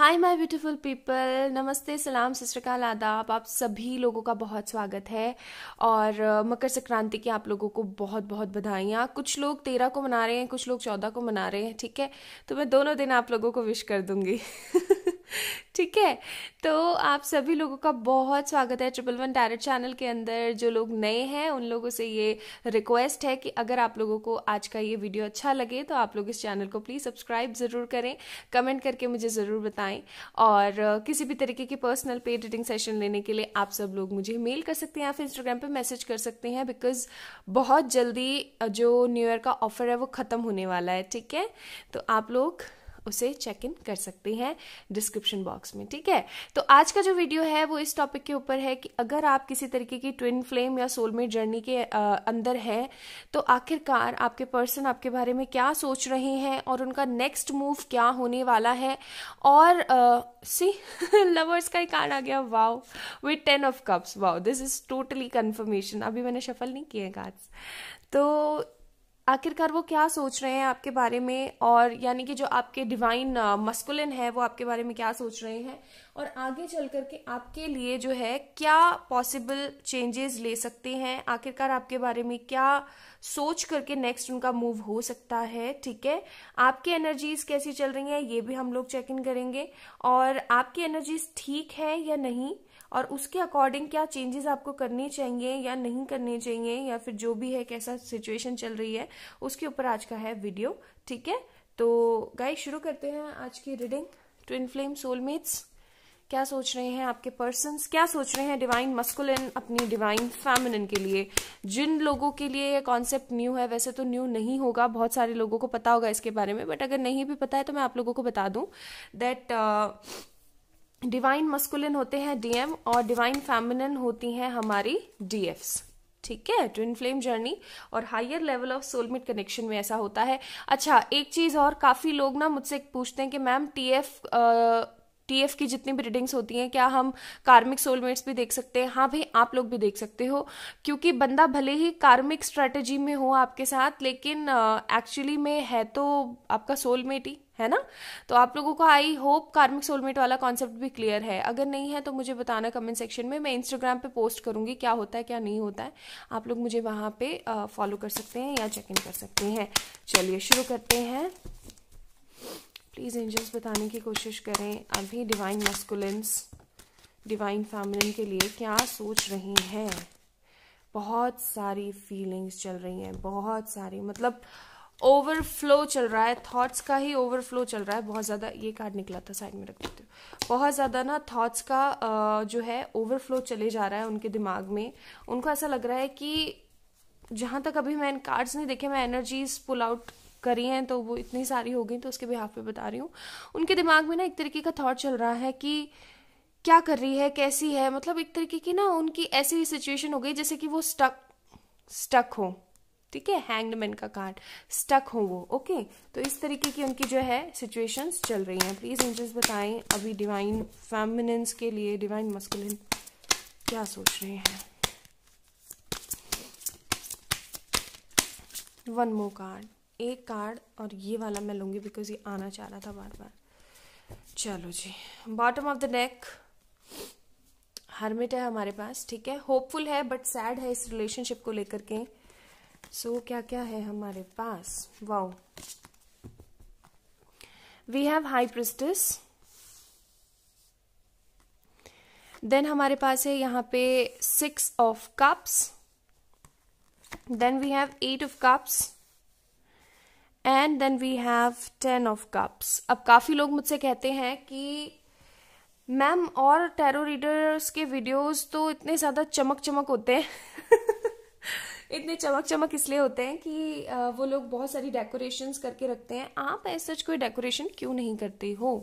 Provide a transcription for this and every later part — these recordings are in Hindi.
हाय माय ब्यूटीफुल पीपल नमस्ते सलाम सतरकाल आदाब आप सभी लोगों का बहुत स्वागत है और मकर संक्रांति की आप लोगों को बहुत बहुत बधाइयाँ कुछ लोग तेरह को मना रहे हैं कुछ लोग चौदह को मना रहे हैं ठीक है तो मैं दोनों दिन आप लोगों को विश कर दूंगी ठीक है तो आप सभी लोगों का बहुत स्वागत है ट्रिपल वन डायरेक्ट चैनल के अंदर जो लोग नए हैं उन लोगों से ये रिक्वेस्ट है कि अगर आप लोगों को आज का ये वीडियो अच्छा लगे तो आप लोग इस चैनल को प्लीज़ सब्सक्राइब ज़रूर करें कमेंट करके मुझे ज़रूर बताएं और किसी भी तरीके की पर्सनल पेड एडिटिंग सेशन लेने के लिए आप सब लोग मुझे मेल कर सकते हैं या फिर इंस्टाग्राम पर मैसेज कर सकते हैं बिकॉज बहुत जल्दी जो न्यू ईयर का ऑफर है वो ख़त्म होने वाला है ठीक है तो आप लोग उसे चेक इन कर सकते हैं डिस्क्रिप्शन बॉक्स में ठीक है तो आज का जो वीडियो है वो इस टॉपिक के ऊपर है कि अगर आप किसी तरीके की ट्विन फ्लेम या सोलमेट जर्नी के अंदर है तो आखिरकार आपके पर्सन आपके बारे में क्या सोच रहे हैं और उनका नेक्स्ट मूव क्या होने वाला है और सी लवर्स का ही कार्ड आ गया wow with ten of cups wow this is totally confirmation अभी मैंने शफल नहीं किए कार्ड्स तो आखिरकार वो क्या सोच रहे हैं आपके बारे में और यानी कि जो आपके डिवाइन मस्कुलिन uh, है वो आपके बारे में क्या सोच रहे हैं और आगे चल करके आपके लिए जो है क्या पॉसिबल चेंजेस ले सकते हैं आखिरकार आपके बारे में क्या सोच करके नेक्स्ट उनका मूव हो सकता है ठीक है आपकी एनर्जीज कैसी चल रही हैं ये भी हम लोग चेक इन करेंगे और आपकी एनर्जीज ठीक है या नहीं और उसके अकॉर्डिंग क्या चेंजेस आपको करने चाहिए या नहीं करने चाहिए या फिर जो भी है कैसा सिचुएशन चल रही है उसके ऊपर आज का है वीडियो ठीक है तो गाइस शुरू करते हैं आज की रीडिंग ट्विन फ्लेम सोलमेट्स क्या सोच रहे हैं आपके पर्सन क्या सोच रहे हैं डिवाइन मस्कुलिन अपनी डिवाइन फैमिलिन के लिए जिन लोगों के लिए ये कॉन्सेप्ट न्यू है वैसे तो न्यू नहीं होगा बहुत सारे लोगों को पता होगा इसके बारे में बट अगर नहीं भी पता है तो मैं आप लोगों को बता दूं दैट uh, डिवाइन मस्कुलिन होते हैं डीएम और डिवाइन फेमिनिन होती हैं हमारी डीएफ्स ठीक है ट्विन फ्लेम जर्नी और higher level of soulmate connection में ऐसा होता है अच्छा एक चीज और काफी लोग ना मुझसे पूछते हैं कि मैम टीएफ टीएफ की जितनी भी रीडिंग्स होती हैं क्या हम कार्मिक सोलमेट्स भी देख सकते हैं हाँ भाई आप लोग भी देख सकते हो क्योंकि बंदा भले ही कार्मिक स्ट्रेटजी में हो आपके साथ लेकिन एक्चुअली में है तो आपका सोलमेट ही है ना तो आप लोगों को आई होप कार्मिक सोलमेट वाला कॉन्सेप्ट भी क्लियर है अगर नहीं है तो मुझे बताना कमेंट सेक्शन में मैं इंस्टाग्राम पे पोस्ट करूंगी क्या होता है क्या नहीं होता है आप लोग मुझे वहां पे फॉलो कर सकते हैं या चेक इन कर सकते हैं चलिए शुरू करते हैं प्लीज़ एंजल्स बताने की कोशिश करें अभी डिवाइन मस्कुलेंस डिवाइन फैमिलिन के लिए क्या सोच रही हैं बहुत सारी फीलिंग्स चल रही हैं बहुत सारी मतलब ओवरफ्लो चल रहा है थॉट्स का ही ओवरफ्लो चल रहा है बहुत ज़्यादा ये कार्ड निकला था साइड में रख देते हो बहुत ज़्यादा ना थॉट्स का जो है ओवरफ्लो चले जा रहा है उनके दिमाग में उनको ऐसा लग रहा है कि जहाँ तक अभी मैं कार्ड्स नहीं देखे मैं एनर्जीज पुल आउट करी हैं तो वो इतनी सारी हो गई तो उसके बिहाफ पे बता रही हूँ उनके दिमाग में ना एक तरीके का थॉट चल रहा है कि क्या कर रही है कैसी है मतलब एक तरीके की ना उनकी ऐसी सिचुएशन हो गई जैसे कि वो स्टक स्टक हो ठीक है मैन का कार्ड स्टक हो वो ओके तो इस तरीके की उनकी जो है सिचुएशंस चल रही हैं प्लीज एंजल्स बताएं अभी डिवाइन फेमिनेंस के लिए डिवाइन मस्कुलिन क्या सोच रहे हैं वन मोर कार्ड एक कार्ड और ये वाला मैं लूंगी बिकॉज ये आना चाह रहा था बार बार चलो जी bottom of the deck hermit है हमारे पास ठीक है होपफुल है बट सैड है इस रिलेशनशिप को लेकर के सो so, क्या क्या है हमारे पास wow we have high priestess then हमारे पास है यहाँ पे six of cups then we have eight of cups and then we have ten of cups अब काफ़ी लोग मुझसे कहते हैं कि मैम और टेरो रीडर्स के वीडियोस तो इतने ज़्यादा चमक चमक होते हैं इतने चमक चमक इसलिए होते हैं कि वो लोग बहुत सारी डेकोरेशंस करके रखते हैं आप ऐसा कोई डेकोरेशन क्यों नहीं करते हो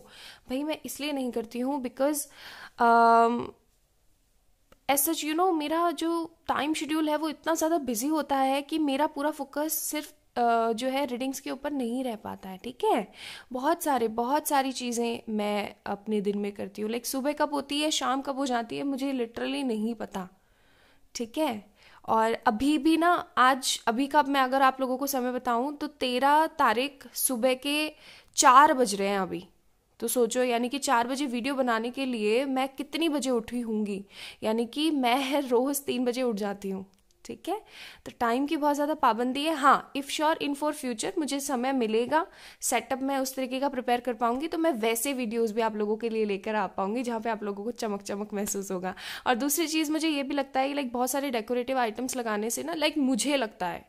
भाई मैं इसलिए नहीं करती हूँ because as such you know मेरा जो टाइम शेड्यूल है वो इतना ज़्यादा बिजी होता है कि मेरा पूरा फोकस सिर्फ uh, जो है रीडिंग्स के ऊपर नहीं रह पाता है ठीक है बहुत सारे बहुत सारी चीज़ें मैं अपने दिन में करती हूँ लाइक सुबह कब होती है शाम कब हो जाती है मुझे लिटरली नहीं पता ठीक है और अभी भी ना आज अभी का मैं अगर आप लोगों को समय बताऊं तो तेरह तारीख सुबह के चार बज रहे हैं अभी तो सोचो यानी कि चार बजे वीडियो बनाने के लिए मैं कितनी बजे उठी हूँगी यानी कि मैं रोज़ तीन बजे उठ जाती हूँ ठीक है तो टाइम की बहुत ज़्यादा पाबंदी है हाँ if sure in for future मुझे समय मिलेगा सेटअप मैं उस तरीके का प्रिपेयर कर पाऊंगी तो मैं वैसे वीडियोस भी आप लोगों के लिए लेकर आ पाऊंगी जहाँ पे आप लोगों को चमक चमक महसूस होगा और दूसरी चीज़ मुझे ये भी लगता है कि लाइक बहुत सारे डेकोरेटिव आइटम्स लगाने से ना लाइक मुझे लगता है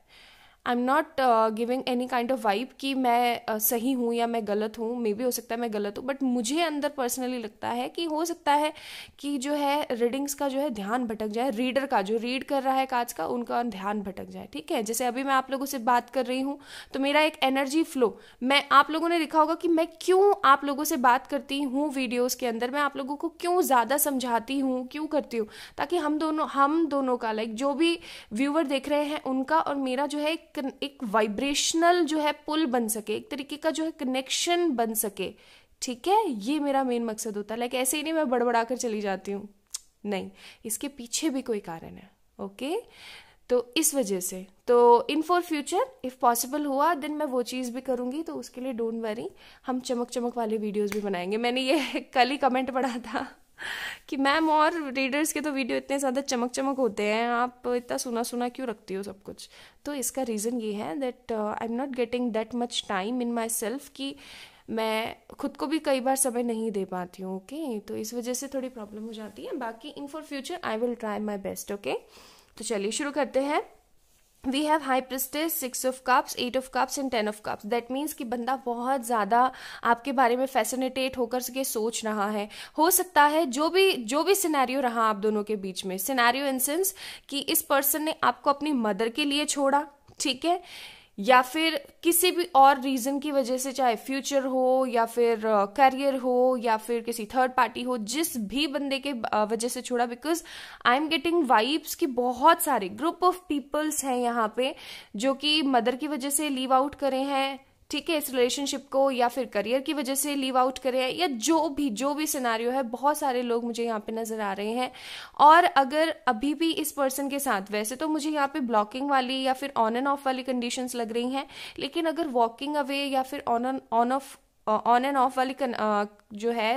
I am not giving any kind of vibe कि मैं uh, सही हूँ या मैं गलत हूँ मे भी हो सकता है मैं गलत हूँ बट मुझे अंदर पर्सनली लगता है कि हो सकता है कि जो है रीडिंग्स का जो है ध्यान भटक जाए रीडर का जो रीड कर रहा है काज का उनका ध्यान भटक जाए ठीक है जैसे अभी मैं आप लोगों से बात कर रही हूँ तो मेरा एक एनर्जी फ्लो मैं आप लोगों ने लिखा होगा कि मैं क्यों आप लोगों से बात करती हूँ वीडियोज़ के अंदर मैं आप लोगों को क्यों ज़्यादा समझाती हूँ क्यों करती हूँ ताकि हम दोनों हम दोनों का लाइक जो भी व्यूवर देख रहे हैं उनका और मेरा जो है एक एक वाइब्रेशनल जो है पुल बन सके एक तरीके का जो है कनेक्शन बन सके ठीक है ये मेरा मेन मकसद होता है लाइक ऐसे ही नहीं मैं बड़बड़ा कर चली जाती हूँ नहीं इसके पीछे भी कोई कारण है ओके तो इस वजह से तो in for future if possible हुआ देन मैं वो चीज़ भी करूँगी तो उसके लिए डोंट वरी हम चमक चमक वाले वीडियोज भी बनाएंगे मैंने ये कल ही कमेंट पढ़ा था कि मैम और रीडर्स के तो वीडियो इतने ज़्यादा चमक चमक होते हैं आप इतना सुना सुना क्यों रखती हो सब कुछ तो इसका रीज़न ये है that I am not getting that much time in myself कि मैं खुद को भी कई बार समय नहीं दे पाती हूँ ओके okay? तो इस वजह से थोड़ी प्रॉब्लम हो जाती है बाकी in for future I will try my best okay तो चलिए शुरू करते हैं we have high priestess six of cups eight of cups and ten of cups that means कि बंदा बहुत ज़्यादा आपके बारे में फैसिनेटेट होकर के सोच रहा है हो सकता है जो भी जो भी सिनेरियो रहा आप दोनों के बीच में सिनेरियो इन सेंस कि इस पर्सन ने आपको अपनी मदर के लिए छोड़ा ठीक है या फिर किसी भी और रीज़न की वजह से चाहे फ्यूचर हो या फिर करियर हो या फिर किसी थर्ड पार्टी हो जिस भी बंदे के वजह से छोड़ा because I am getting vibes की बहुत सारे ग्रुप ऑफ पीपल्स हैं यहाँ पे जो कि मदर की वजह से लीव आउट करे हैं ठीक है इस रिलेशनशिप को या फिर करियर की वजह से लीव आउट करें या जो भी जो भी सिनारियो है बहुत सारे लोग मुझे यहाँ पे नज़र आ रहे हैं और अगर अभी भी इस पर्सन के साथ वैसे तो मुझे यहाँ पे ब्लॉकिंग वाली या फिर ऑन एंड ऑफ वाली कंडीशन लग रही हैं लेकिन अगर वॉकिंग अवे या फिर on on off on and off वाली जो है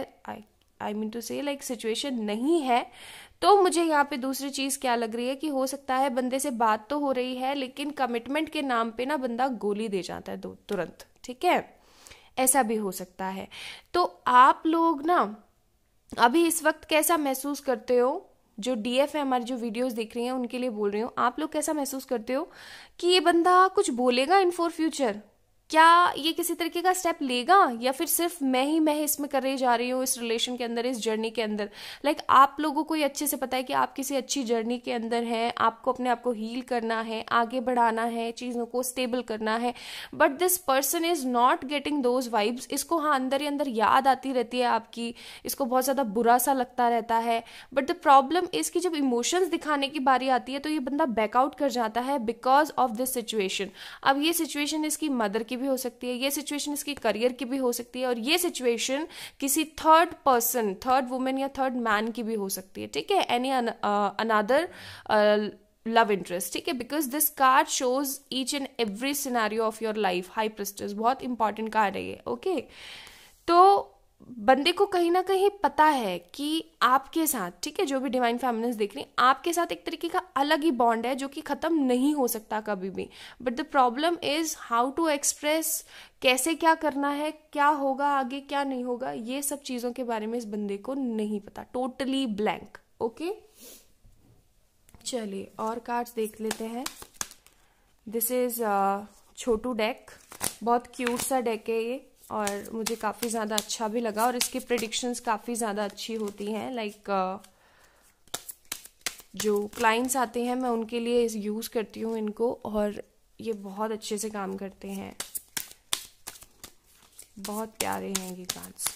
I mean to say like situation नहीं है तो मुझे यहाँ पे दूसरी चीज क्या लग रही है कि हो सकता है बंदे से बात तो हो रही है लेकिन कमिटमेंट के नाम पे ना बंदा गोली दे जाता है तुरंत ठीक है ऐसा भी हो सकता है तो आप लोग ना अभी इस वक्त कैसा महसूस करते हो जो डीएफ है हमारी जो वीडियोस देख रही हैं उनके लिए बोल रही हूँ आप लोग कैसा महसूस करते हो कि ये बंदा कुछ बोलेगा इन फॉर फ्यूचर क्या ये किसी तरीके का स्टेप लेगा या फिर सिर्फ मैं ही मैं इसमें कर रही जा रही हूँ इस रिलेशन के अंदर इस जर्नी के अंदर लाइक like, आप लोगों को ये अच्छे से पता है कि आप किसी अच्छी जर्नी के अंदर हैं आपको अपने आप को हील करना है आगे बढ़ाना है चीज़ों को स्टेबल करना है but this person is not getting those vibes इसको हाँ अंदर ही अंदर याद आती रहती है आपकी इसको बहुत ज़्यादा बुरा सा लगता रहता है बट द प्रॉब्लम इसकी जब इमोशंस दिखाने की बारी आती है तो ये बंदा बैकआउट कर जाता है बिकॉज ऑफ दिस सिचुएशन अब ये सिचुएशन इसकी मदर की भी हो सकती है ये सिचुएशन इसकी करियर की भी हो सकती है और ये सिचुएशन किसी third person third women or third man की भी हो सकती है ठीक है एनी अनादर लव इंटरेस्ट ठीक है because this card shows each and every scenario of your life high priestess बहुत इंपॉर्टेंट कार्ड है ये ओके okay? तो बंदे को कहीं ना कहीं पता है कि आपके साथ ठीक है जो भी डिवाइन फैमिलीज देख रही हैं आपके साथ एक तरीके का अलग ही बॉन्ड है जो कि ख़त्म नहीं हो सकता कभी भी but the problem is how to express कैसे क्या करना है क्या होगा आगे क्या नहीं होगा ये सब चीज़ों के बारे में इस बंदे को नहीं पता टोटली ब्लैंक ओके चलिए और कार्ड्स देख लेते हैं दिस इज़ uh, छोटू डेक बहुत क्यूट सा डेक है ये और मुझे काफ़ी ज़्यादा अच्छा भी लगा और इसकी प्रडिक्शंस काफ़ी ज़्यादा अच्छी होती हैं लाइक uh, जो क्लाइंट्स आते हैं मैं उनके लिए यूज़ करती हूँ इनको और ये बहुत अच्छे से काम करते हैं बहुत प्यारे हैं ये कार्ड्स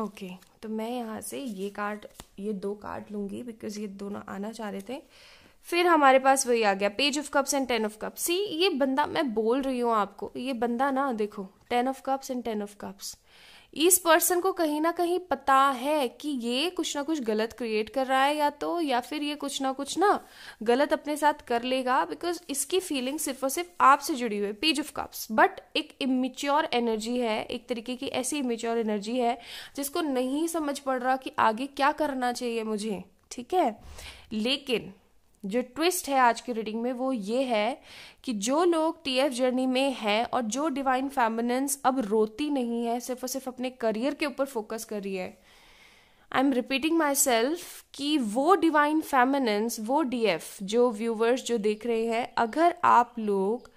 ओके okay, तो मैं यहाँ से ये कार्ड ये दो कार्ड लूँगी बिकॉज़ ये दोनों आना चाह रहे थे फिर हमारे पास वही आ गया page of cups and ten of cups see ये बंदा मैं बोल रही हूँ आपको ये बंदा ना देखो ten of cups and ten of cups इस पर्सन को कहीं ना कहीं पता है कि ये कुछ ना कुछ गलत क्रिएट कर रहा है या तो या फिर ये कुछ ना कुछ ना गलत अपने साथ कर लेगा बिकॉज इसकी फीलिंग सिर्फ और सिर्फ आपसे जुड़ी हुई है पेज ऑफ कप्स बट एक इमेच्योर एनर्जी है एक तरीके की ऐसी इमेच्योर एनर्जी है जिसको नहीं समझ पड़ रहा कि आगे क्या करना चाहिए मुझे ठीक है लेकिन जो ट्विस्ट है आज की रीडिंग में वो ये है कि जो लोग टीएफ जर्नी में हैं और जो डिवाइन फेमिनेंस अब रोती नहीं है सिर्फ और सिर्फ अपने करियर के ऊपर फोकस कर रही है I am repeating myself कि वो डिवाइन फेमिनेंस वो डीएफ जो व्यूवर्स जो देख रहे हैं अगर आप लोग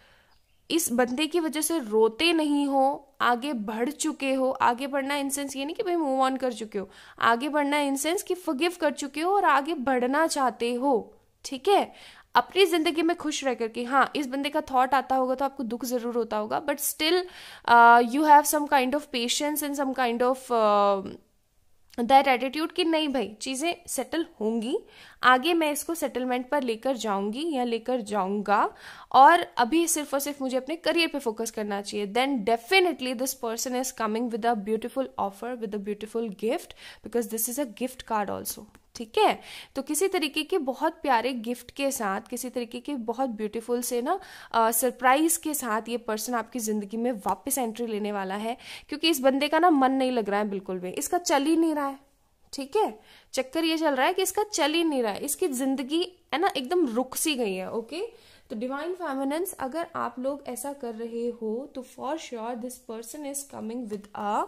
इस बंदे की वजह से रोते नहीं हो आगे बढ़ चुके हो आगे बढ़ना इन सेंस ये नहीं कि भाई मूव ऑन कर चुके हो आगे बढ़ना इन सेंस कि फगिव कर चुके हो और आगे बढ़ना चाहते हो ठीक है अपनी ज़िंदगी में खुश रह कर कि हाँ इस बंदे का थॉट आता होगा तो आपको दुख ज़रूर होता होगा but still you have some kind of patience and some kind of that attitude कि नहीं भाई चीज़ें सेटल होंगी आगे मैं इसको सेटलमेंट पर लेकर जाऊंगी या लेकर जाऊंगा और अभी सिर्फ और सिर्फ मुझे अपने करियर पे फोकस करना चाहिए then definitely this person is coming with a beautiful offer with a beautiful gift because this is a gift card also ठीक है तो किसी तरीके के बहुत प्यारे गिफ्ट के साथ किसी तरीके के बहुत ब्यूटीफुल से ना सरप्राइज के साथ ये पर्सन आपकी ज़िंदगी में वापस एंट्री लेने वाला है क्योंकि इस बंदे का ना मन नहीं लग रहा है बिल्कुल भी इसका चल ही नहीं रहा है ठीक है चक्कर ये चल रहा है कि इसका चल ही नहीं रहा है इसकी ज़िंदगी है ना एकदम रुक सी गई है ओके तो डिवाइन फैमिनेंस अगर आप लोग ऐसा कर रहे हो तो for sure this person is coming with a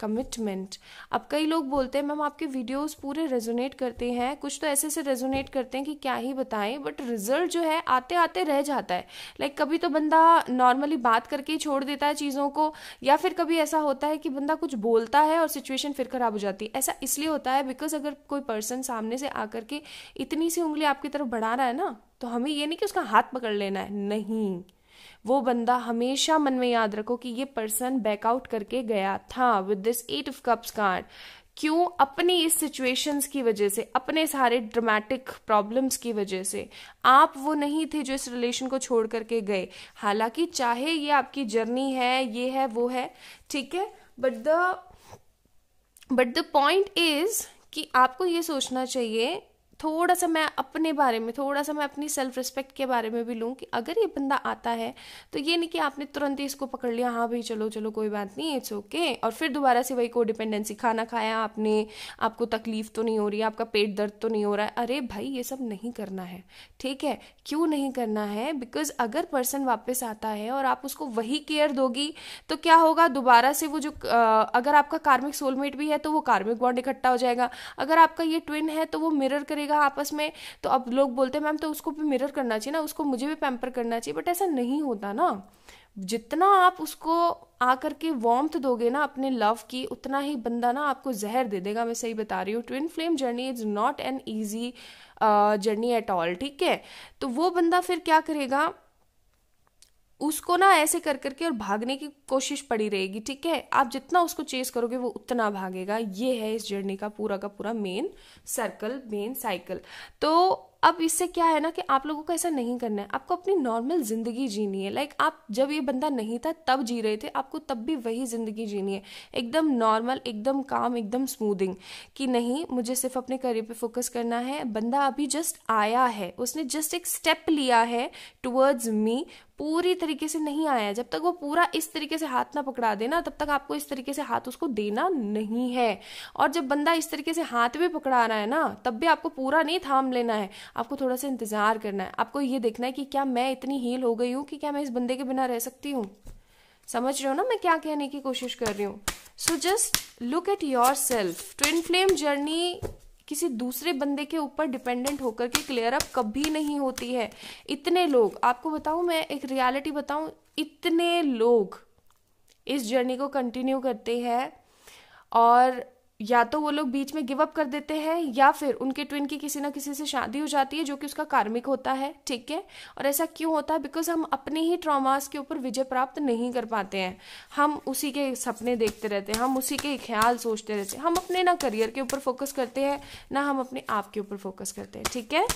commitment अब कई लोग बोलते हैं मैम आपके वीडियोस पूरे रेजोनेट करते हैं कुछ तो ऐसे ऐसे रेजोनेट करते हैं कि क्या ही बताएं बट रिजल्ट जो है आते आते रह जाता है लाइक like, कभी तो बंदा नॉर्मली बात करके ही छोड़ देता है चीज़ों को या फिर कभी ऐसा होता है कि बंदा कुछ बोलता है और सिचुएशन फिर ख़राब हो जाती है ऐसा इसलिए होता है बिकॉज अगर कोई पर्सन सामने से आकर के इतनी सी उंगली आपकी तरफ बढ़ा रहा है ना तो हमें ये नहीं कि उसका हाथ पकड़ लेना है नहीं वो बंदा हमेशा मन में याद रखो कि ये पर्सन बैकआउट करके गया था with this eight of cups card क्यों अपनी इस सिचुएशंस की वजह से अपने सारे ड्रामेटिक प्रॉब्लम्स की वजह से आप वो नहीं थे जो इस रिलेशन को छोड़ करके गए हालांकि चाहे ये आपकी जर्नी है ये है वो है ठीक है but the but the point is कि आपको ये सोचना चाहिए थोड़ा सा मैं अपने बारे में थोड़ा सा मैं अपनी सेल्फ रिस्पेक्ट के बारे में भी लूँ कि अगर ये बंदा आता है तो ये नहीं कि आपने तुरंत ही इसको पकड़ लिया हाँ भाई चलो चलो कोई बात नहीं इट्स ओके okay. और फिर दोबारा से वही को डिपेंडेंसी खाना खाया आपने आपको तकलीफ तो नहीं हो रही आपका पेट दर्द तो नहीं हो रहा है अरे भाई ये सब नहीं करना है ठीक है क्यों नहीं करना है बिकॉज अगर पर्सन वापस आता है और आप उसको वही केयर दोगी तो क्या होगा दोबारा से वो जो अगर आपका कार्मिक सोलमेट भी है तो वो कार्मिक बॉन्ड इकट्ठा हो जाएगा अगर आपका ये ट्विन है तो वो मिरर करेगा रहेगा आपस में तो अब लोग बोलते हैं मैम तो उसको भी मिरर करना चाहिए ना उसको मुझे भी पैम्पर करना चाहिए बट ऐसा नहीं होता ना जितना आप उसको आकर के वार्म्थ दोगे ना अपने लव की उतना ही बंदा ना आपको जहर दे देगा मैं सही बता रही हूँ twin flame journey is not an easy journey at all ठीक है तो वो बंदा फिर क्या करेगा उसको ना ऐसे कर करके और भागने की कोशिश पड़ी रहेगी ठीक है आप जितना उसको चेस करोगे वो उतना भागेगा ये है इस जर्नी का पूरा का पूरा मेन सर्कल मेन साइकिल तो अब इससे क्या है ना कि आप लोगों को ऐसा नहीं करना है आपको अपनी नॉर्मल ज़िंदगी जीनी है लाइक आप जब ये बंदा नहीं था तब जी रहे थे आपको तब भी वही ज़िंदगी जीनी है एकदम नॉर्मल एकदम काम एकदम स्मूदिंग कि नहीं मुझे सिर्फ अपने करियर पे फोकस करना है बंदा अभी जस्ट आया है उसने जस्ट एक स्टेप लिया है टुवर्ड्स मी पूरी तरीके से नहीं आया है जब तक वो पूरा इस तरीके से हाथ ना पकड़ा देना तब तक आपको इस तरीके से हाथ उसको देना नहीं है और जब बंदा इस तरीके से हाथ भी पकड़ा रहा है ना तब भी आपको पूरा नहीं थाम लेना है आपको थोड़ा सा इंतजार करना है आपको ये देखना है कि क्या मैं इतनी हील हो गई हूँ कि क्या मैं इस बंदे के बिना रह सकती हूँ समझ रहे हो ना मैं क्या कहने की कोशिश कर रही हूँ so just look at yourself twin flame journey किसी दूसरे बंदे के ऊपर डिपेंडेंट होकर के क्लियर अप कभी नहीं होती है इतने लोग आपको बताऊं मैं एक रियलिटी बताऊं इतने लोग इस जर्नी को कंटिन्यू करते हैं और या तो वो लोग बीच में गिव अप कर देते हैं या फिर उनके ट्विन की किसी ना किसी से शादी हो जाती है जो कि उसका कार्मिक होता है ठीक है और ऐसा क्यों होता है बिकॉज हम अपने ही ट्रॉमास के ऊपर विजय प्राप्त नहीं कर पाते हैं हम उसी के सपने देखते रहते हैं हम उसी के ख्याल सोचते रहते हैं हम अपने ना करियर के ऊपर फोकस करते हैं ना हम अपने आप के ऊपर फोकस करते हैं ठीक है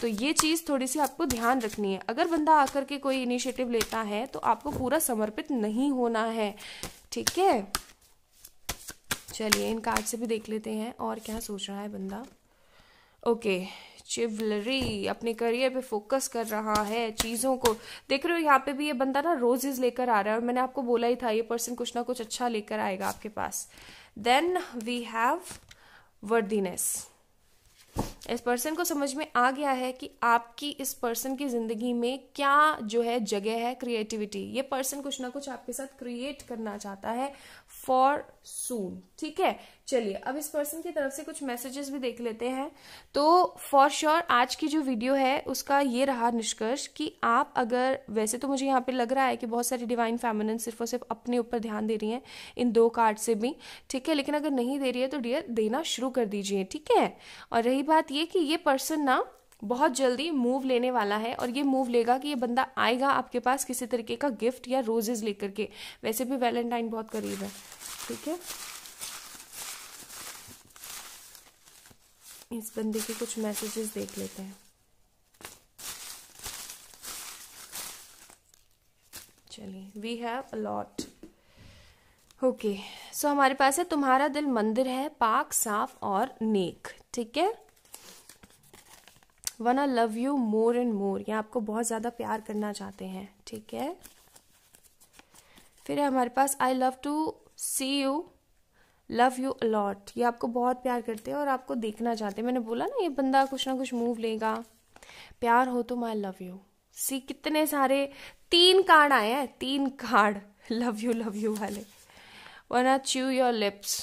तो ये चीज़ थोड़ी सी आपको ध्यान रखनी है अगर बंदा आकर के कोई इनिशिएटिव लेता है तो आपको पूरा समर्पित नहीं होना है ठीक है चलिए इन कार्ड से भी देख लेते हैं और क्या सोच रहा है बंदा ओके चिवलरी अपने करियर पे फोकस कर रहा है चीज़ों को देख रहे हो यहाँ पे भी ये बंदा ना रोजेज लेकर आ रहा है और मैंने आपको बोला ही था ये पर्सन कुछ ना कुछ अच्छा लेकर आएगा आपके पास देन वी हैव वर्दीनेस इस पर्सन को समझ में आ गया है कि आपकी इस पर्सन की ज़िंदगी में क्या जो है जगह है क्रिएटिविटी ये पर्सन कुछ ना कुछ आपके साथ क्रिएट करना चाहता है फॉर सून ठीक है चलिए अब इस पर्सन की तरफ से कुछ मैसेजेस भी देख लेते हैं तो फॉर श्योर sure, आज की जो वीडियो है उसका ये रहा निष्कर्ष कि आप अगर वैसे तो मुझे यहाँ पे लग रहा है कि बहुत सारी डिवाइन फैमिल सिर्फ और सिर्फ अपने ऊपर ध्यान दे रही हैं इन दो कार्ड से भी ठीक है लेकिन अगर नहीं दे रही है तो डियर देना शुरू कर दीजिए ठीक है और रही बात ये कि ये पर्सन ना बहुत जल्दी मूव लेने वाला है और ये मूव लेगा कि ये बंदा आएगा आपके पास किसी तरीके का गिफ्ट या रोजेज लेकर के वैसे भी वैलेंटाइन बहुत करीब है ठीक है इस बंदे के कुछ मैसेजेस देख लेते हैं चलिए we have a lot okay so हमारे पास है तुम्हारा दिल मंदिर है पाक साफ और नेक ठीक है one I love you more and more या आपको बहुत ज़्यादा प्यार करना चाहते हैं ठीक है फिर है हमारे पास I love to see you love you a lot ये आपको बहुत प्यार करते हैं और आपको देखना चाहते हैं मैंने बोला ना ये बंदा कुछ ना कुछ मूव लेगा प्यार हो तो माई लव यू सी कितने सारे तीन कार्ड आए हैं तीन card love you love you वाले वरना च्यू योर लिप्स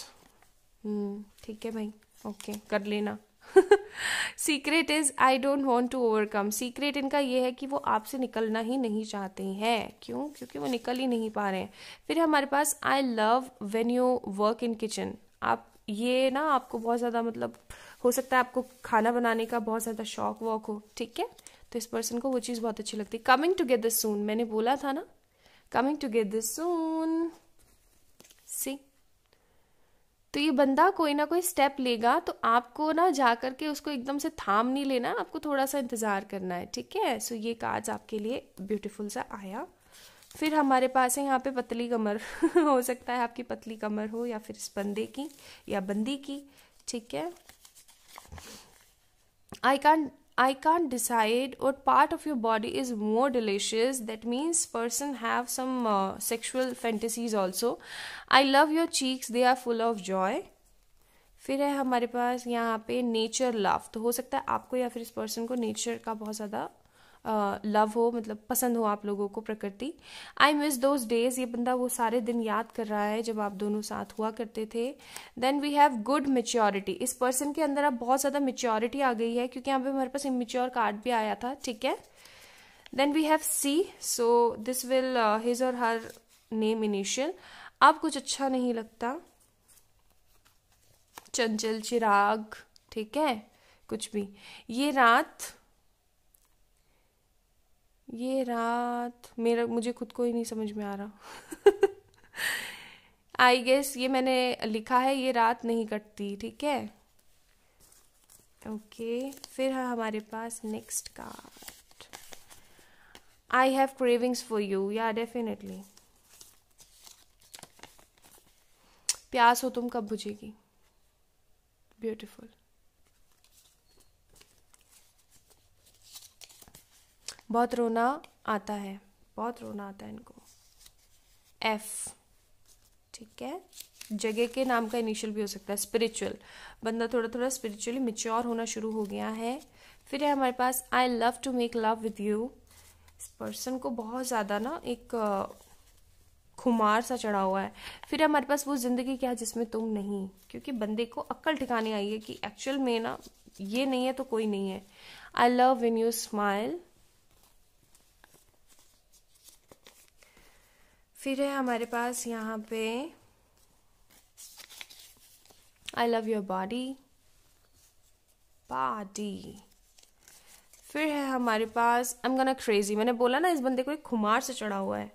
ठीक है भाई ओके कर लेना secret is I don't want to overcome secret इनका ये है कि वो आपसे निकलना ही नहीं चाहते हैं क्यों क्योंकि वो निकल ही नहीं पा रहे हैं फिर हमारे पास I love when you work in kitchen आप ये ना आपको बहुत ज़्यादा मतलब हो सकता है आपको खाना बनाने का बहुत ज़्यादा शौक वॉक हो ठीक है तो इस पर्सन को वो चीज़ बहुत अच्छी लगती है कमिंग टुगेदर सून मैंने बोला था ना कमिंग टुगेदर सून तो ये बंदा कोई ना कोई स्टेप लेगा तो आपको ना जा करके उसको एकदम से थाम नहीं लेना आपको थोड़ा सा इंतज़ार करना है ठीक है सो ये कार्ड आपके लिए ब्यूटीफुल सा आया फिर हमारे पास है यहाँ पे पतली कमर हो सकता है आपकी पतली कमर हो या फिर इस बंदे की या बंदी की ठीक है आई कान i can't decide what part of your body is more delicious that means person have some uh, sexual fantasies also i love your cheeks they are full of joy फिर है हमारे पास यहाँ पे नेचर लव तो हो सकता है आपको या फिर इस पर्सन को नेचर का बहुत ज़्यादा लव हो मतलब पसंद हो आप लोगों को प्रकृति आई मिस दोज डेज ये बंदा वो सारे दिन याद कर रहा है जब आप दोनों साथ हुआ करते थे then we have good maturity इस पर्सन के अंदर अब बहुत ज़्यादा मेच्योरिटी आ गई है क्योंकि यहाँ पे हमारे पास इमेच्योर कार्ड भी आया था ठीक है then we have see so this will his और हर नेम इनिशियल अब कुछ अच्छा नहीं लगता चंचल चिराग ठीक है कुछ भी ये रात ये रात मेरा मुझे खुद को ही नहीं समझ में आ रहा आई गेस ये मैंने लिखा है ये रात नहीं कटती ठीक है ओके okay, फिर है हमारे पास next card I have cravings for you या डेफिनेटली प्यास हो तुम कब बुझेगी ब्यूटिफुल बहुत रोना आता है बहुत रोना आता है इनको एफ ठीक है जगह के नाम का इनिशियल भी हो सकता है स्पिरिचुअल बंदा थोड़ा थोड़ा स्पिरिचुअली मिच्योर होना शुरू हो गया है फिर है हमारे पास I love to make love with you इस पर्सन को बहुत ज़्यादा ना एक खुमार सा चढ़ा हुआ है फिर हमारे पास वो ज़िंदगी क्या है जिसमें तुम नहीं क्योंकि बंदे को अक्ल ठिकाने आई है कि एक्चुअल में ना ये नहीं है तो कोई नहीं है I love when you smile फिर है हमारे पास यहाँ पे I love your body body फिर है हमारे पास आई एम गना क्रेजी मैंने बोला ना इस बंदे को एक खुमार से चढ़ा हुआ है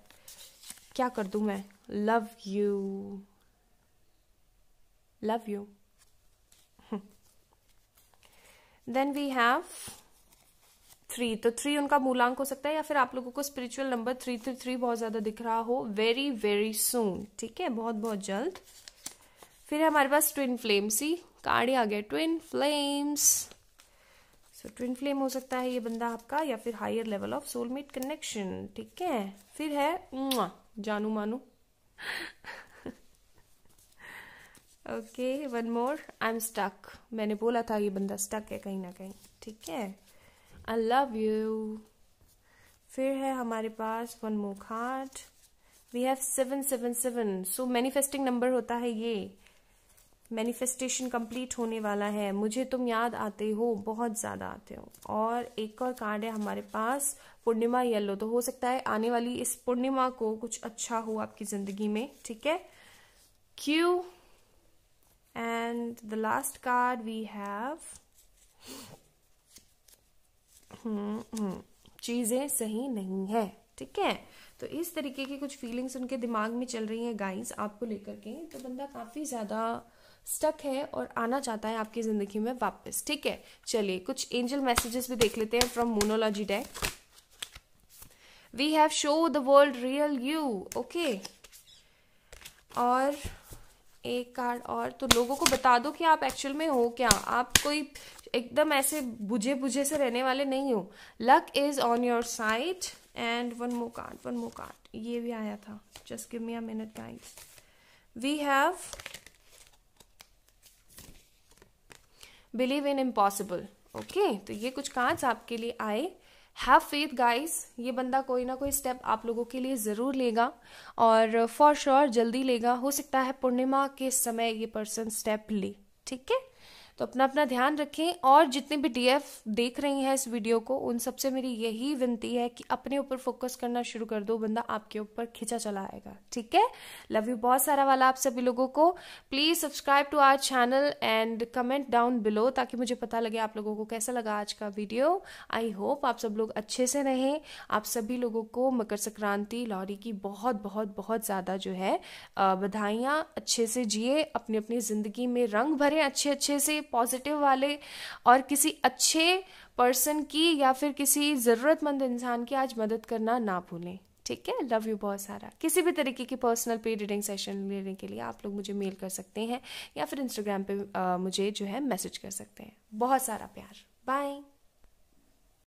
क्या कर दू मैं love you love you then we have three तो थ्री उनका मूलांक हो सकता है या फिर आप लोगों को spiritual number three three three बहुत ज़्यादा दिख रहा हो वेरी वेरी सून ठीक है बहुत बहुत जल्द फिर हमारे पास ट्विन फ्लेम्स सी कार्ड ही आ गया twin flames so twin flame हो सकता है ये बंदा आपका या फिर higher level of soulmate connection ठीक है फिर है जानू मानू okay one more I am stuck मैंने बोला था ये बंदा स्टक है कहीं ना कहीं ठीक है आई लव यू फिर है हमारे पास one card we have seven seven seven so manifesting number होता है ये मैनिफेस्टेशन कंप्लीट होने वाला है मुझे तुम याद आते हो बहुत ज़्यादा आते हो और एक और कार्ड है हमारे पास पूर्णिमा येलो तो हो सकता है आने वाली इस पूर्णिमा को कुछ अच्छा हो आपकी ज़िंदगी में ठीक है क्यू and the last card we have चीज़ें सही नहीं है ठीक है तो इस तरीके की कुछ फीलिंग्स उनके दिमाग में चल रही हैं गाइस आपको लेकर के तो बंदा काफ़ी ज़्यादा स्टक है और आना चाहता है आपकी ज़िंदगी में वापस ठीक है चलिए कुछ एंजल मैसेजेस भी देख लेते हैं from monology deck we have show the world real you okay और एक कार्ड और तो लोगों को बता दो कि आप एक्चुअल में हो क्या आप कोई एकदम ऐसे बुझे बुझे से रहने वाले नहीं हो luck is on your side and one more card one more card ये भी आया था just give me a minute guys we have believe in impossible okay तो ये कुछ कार्ड्स आपके लिए आए हैव फेथ गाइस ये बंदा कोई ना कोई स्टेप आप लोगों के लिए ज़रूर लेगा और फॉर श्योर sure जल्दी लेगा हो सकता है पूर्णिमा के समय ये पर्सन स्टेप ले ठीक है तो अपना अपना ध्यान रखें और जितने भी डीएफ देख रही हैं इस वीडियो को उन सबसे मेरी यही विनती है कि अपने ऊपर फोकस करना शुरू कर दो बंदा आपके ऊपर खिंचा चला आएगा ठीक है लव यू बहुत सारा वाला आप सभी लोगों को please subscribe to our channel and comment down below ताकि मुझे पता लगे आप लोगों को कैसा लगा आज का वीडियो आई होप आप सब लोग अच्छे से रहें आप सभी लोगों को मकर संक्रांति लॉरी की बहुत बहुत बहुत ज़्यादा जो है बधाइयाँ अच्छे से जिए अपनी अपनी ज़िंदगी में रंग भरें अच्छे अच्छे से पॉजिटिव वाले और किसी अच्छे पर्सन की या फिर किसी ज़रूरतमंद इंसान की आज मदद करना ना भूलें ठीक है लव यू बहुत सारा किसी भी तरीके की पर्सनल पे रीडिंग सेशन लेने के लिए आप लोग मुझे मेल कर सकते हैं या फिर इंस्टाग्राम पे आ, मुझे जो है मैसेज कर सकते हैं बहुत सारा प्यार बाय